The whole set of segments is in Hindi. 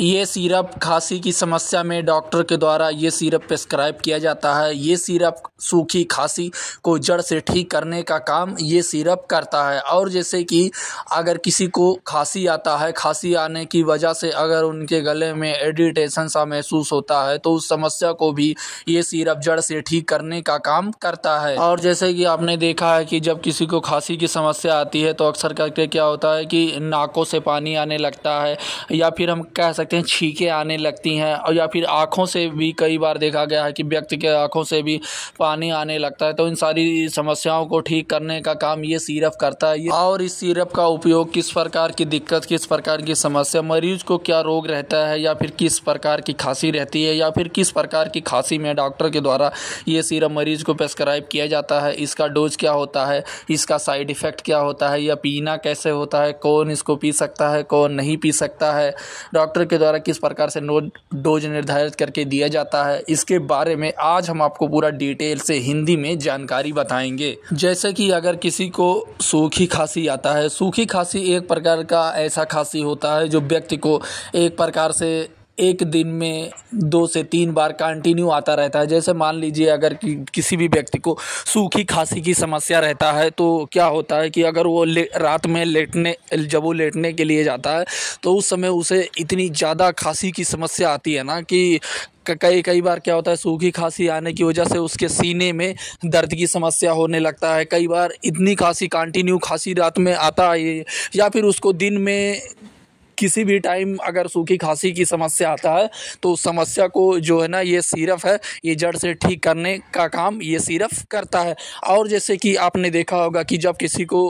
ये सिरप खांसी की समस्या में डॉक्टर के द्वारा ये सिरप प्रिस्क्राइब किया जाता है ये सिरप सूखी खांसी को जड़ से ठीक करने का काम ये सिरप करता है और जैसे कि अगर किसी को खांसी आता है खांसी आने की वजह से अगर उनके गले में एडिटेशन सा महसूस होता है तो उस समस्या को भी ये सिरप जड़ से ठीक करने का काम करता है और जैसे कि आपने देखा है कि जब किसी को खांसी की समस्या आती है तो अक्सर करके क्या होता है कि नाकों से पानी आने लगता है या फिर हम कह सकते सकते हैं छीके आने लगती हैं और या फिर आँखों से भी कई बार देखा गया है कि व्यक्ति के आँखों से भी पानी आने लगता है तो इन सारी समस्याओं को ठीक करने का काम ये सीरप करता है और इस सीरप का उपयोग किस प्रकार की दिक्कत किस प्रकार की समस्या मरीज को क्या रोग रहता है या फिर किस प्रकार की खांसी रहती है या फिर किस प्रकार की खांसी में डॉक्टर के द्वारा ये सीरप मरीज को प्रेस्क्राइब किया जाता है इसका डोज क्या होता है इसका साइड इफ़ेक्ट क्या होता है या पीना कैसे होता है कौन इसको पी सकता है कौन नहीं पी सकता है डॉक्टर के द्वारा किस प्रकार से नो डोज निर्धारित करके दिया जाता है इसके बारे में आज हम आपको पूरा डिटेल से हिंदी में जानकारी बताएंगे जैसे कि अगर किसी को सूखी खांसी आता है सूखी खांसी एक प्रकार का ऐसा खांसी होता है जो व्यक्ति को एक प्रकार से एक दिन में दो से तीन बार कंटिन्यू आता रहता है जैसे मान लीजिए अगर कि, किसी भी व्यक्ति को सूखी खांसी की समस्या रहता है तो क्या होता है कि अगर वो रात में लेटने जब वो लेटने के लिए जाता है तो उस समय उसे इतनी ज़्यादा खांसी की समस्या आती है ना कि कई कई बार क्या होता है सूखी खांसी आने की वजह से उसके सीने में दर्द की समस्या होने लगता है कई बार इतनी खांसी कंटिन्यू खांसी रात में आता है या फिर उसको दिन में किसी भी टाइम अगर सूखी खांसी की समस्या आता है तो उस समस्या को जो है ना ये सिरप है ये जड़ से ठीक करने का काम ये सिरप करता है और जैसे कि आपने देखा होगा कि जब किसी को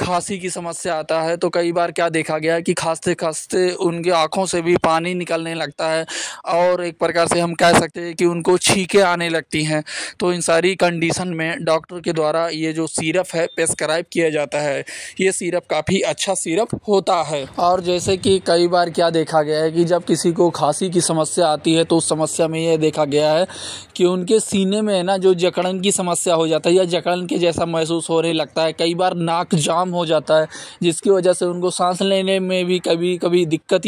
खांसी की समस्या आता है तो कई बार क्या देखा गया है कि खांसते खांसते उनके आँखों से भी पानी निकलने लगता है और एक प्रकार से हम कह सकते हैं कि उनको छीके आने लगती हैं तो इन सारी कंडीशन में डॉक्टर के द्वारा ये जो सिरप है प्रेस्क्राइब किया जाता है ये सिरप काफ़ी अच्छा सिरप होता है और जैसे कि कई बार क्या देखा गया है कि जब किसी को खांसी की समस्या आती है तो उस समस्या में यह देखा गया है कि उनके सीने में है ना जो जकड़न की समस्या हो जाता है या जकड़न के जैसा महसूस हो रहे लगता है कई बार नाक जाम हो जाता है जिसकी वजह से उनको सांस लेने में भी कभी कभी दिक्कत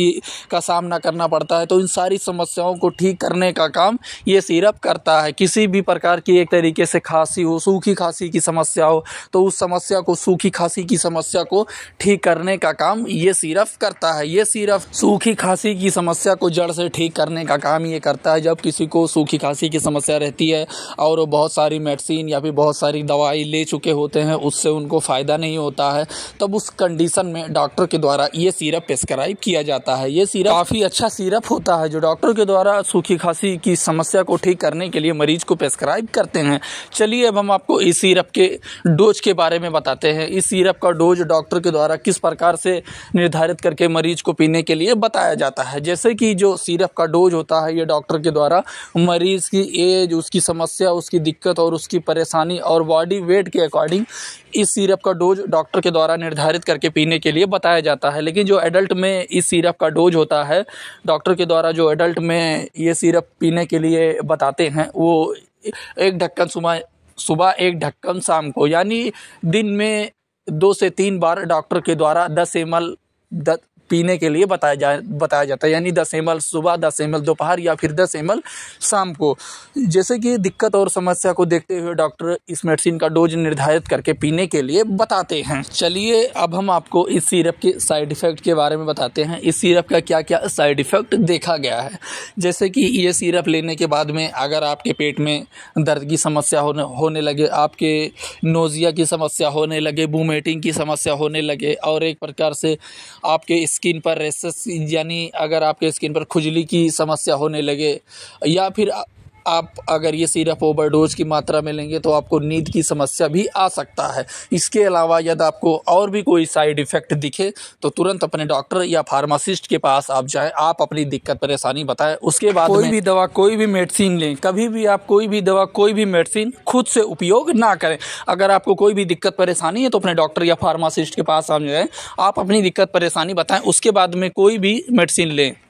का सामना करना पड़ता है तो इन सारी समस्याओं को ठीक करने का काम ये सिरप करता है किसी भी प्रकार की एक तरीके से खांसी हो सूखी खांसी की समस्या हो तो उस समस्या को सूखी खांसी की समस्या को ठीक करने का काम ये सिरप करता है ये ये सिर्फ सूखी खांसी की समस्या को जड़ से ठीक करने का काम ये करता है जब किसी को सूखी खांसी की समस्या रहती है और वो बहुत सारी मेडिसिन या फिर बहुत सारी दवाई ले चुके होते हैं उससे उनको फ़ायदा नहीं होता है तब उस कंडीशन में डॉक्टर के द्वारा ये सिरप प्रिस्क्राइब किया जाता है ये सिरप काफ़ी अच्छा सिरप होता है जो डॉक्टर के द्वारा सूखी खांसी की समस्या को ठीक करने के लिए मरीज को प्रेस्क्राइब करते हैं चलिए अब हम आपको इस सिरप के डोज के बारे में बताते हैं इस सिरप का डोज डॉक्टर के द्वारा किस प्रकार से निर्धारित करके मरीज को इसको पीने के लिए बताया जाता है जैसे कि जो सीरप का डोज होता है ये डॉक्टर के द्वारा मरीज़ की एज उसकी समस्या उसकी दिक्कत और उसकी परेशानी और बॉडी वेट के अकॉर्डिंग इस सीरप का डोज डॉक्टर के द्वारा निर्धारित करके पीने के लिए बताया जाता है लेकिन जो एडल्ट में इस सीरप का डोज होता है डॉक्टर के द्वारा जो एडल्ट में ये सिरप पीने के लिए बताते हैं वो एक ढक्कन सुबह सुबह एक ढक्कन शाम को यानी दिन में दो से तीन बार डॉक्टर के द्वारा दस एम एल पीने के लिए बताया जा बताया जाता है यानी दस एम सुबह दस एम दोपहर या फिर दस एम शाम को जैसे कि दिक्कत और समस्या को देखते हुए डॉक्टर इस मेडिसिन का डोज निर्धारित करके पीने के लिए बताते हैं चलिए अब हम आपको इस सीरप के साइड इफ़ेक्ट के बारे में बताते हैं इस सीरप का क्या क्या साइड इफ़ेक्ट देखा गया है जैसे कि ये सीरप लेने के बाद में अगर आपके पेट में दर्द की समस्या होने होने लगे आपके नोज़िया की समस्या होने लगे बूमेटिंग की समस्या होने लगे और एक प्रकार से आपके इस स्किन पर रेसेस यानी अगर आपके स्किन पर खुजली की समस्या होने लगे या फिर आप अगर ये सिर्फ ओवरडोज की मात्रा में लेंगे तो आपको नींद की समस्या भी आ सकता है इसके अलावा यदि आपको और भी कोई साइड इफ़ेक्ट दिखे तो तुरंत अपने डॉक्टर या फार्मासिस्ट के पास आप जाएं आप अपनी दिक्कत परेशानी बताएं उसके बाद कोई भी दवा कोई भी मेडिसिन लें कभी भी आप कोई भी दवा कोई भी मेडिसिन खुद से उपयोग ना करें अगर आपको कोई भी दिक्कत परेशानी है तो अपने डॉक्टर या फार्मासिस्ट के पास आप जाएँ आप अपनी दिक्कत परेशानी बताएँ उसके बाद में कोई भी मेडिसिन लें